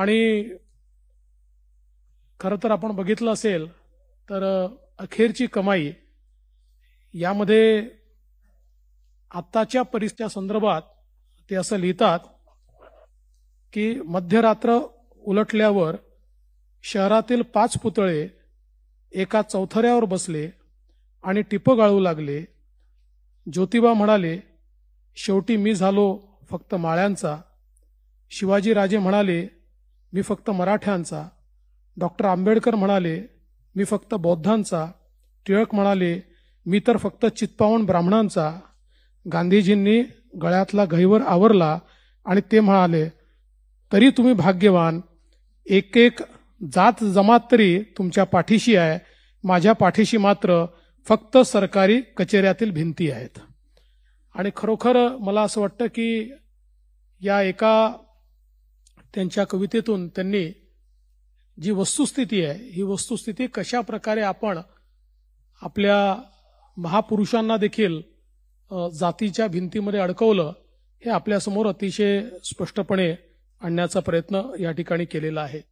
आणि खरं तर आपण बघितलं असेल तर अखेरची कमाई यामध्ये आत्ताच्या परिस्थिती संदर्भात ते असं लिहितात की मध्यरात्र उलटल्यावर शहरातील पाच पुतळे एका चौथऱ्यावर बसले आणि टिपं गाळू लागले ज्योतिबा म्हणाले शेवटी मी झालो फक्त माळ्यांचा शिवाजीराजे म्हणाले मी फक्त मराठ्यांचा डॉक्टर आंबेडकर म्हणाले मी फक्त बौद्धांचा टिळक म्हणाले मी तर फक्त चित्पावन ब्राह्मणांचा गांधीजींनी गळ्यातला घईवर आवरला आणि ते म्हणाले तरी तुम्ही भाग्यवान एक एक जात जमात तरी तुमच्या पाठीशी आहे माझ्या पाठीशी मात्र फक्त सरकारी कचेऱ्यातील भिंती आहेत आणि खरोखर मला असं वाटतं की या एका त्यांच्या कवितेतून त्यांनी जी वस्तुस्थिती आहे ही वस्तुस्थिती कशा प्रकारे आपण आपल्या महापुरुषांना देखील जातीच्या भिंतीमध्ये अडकवलं हे आपल्यासमोर अतिशय स्पष्टपणे आणण्याचा प्रयत्न या ठिकाणी केलेला आहे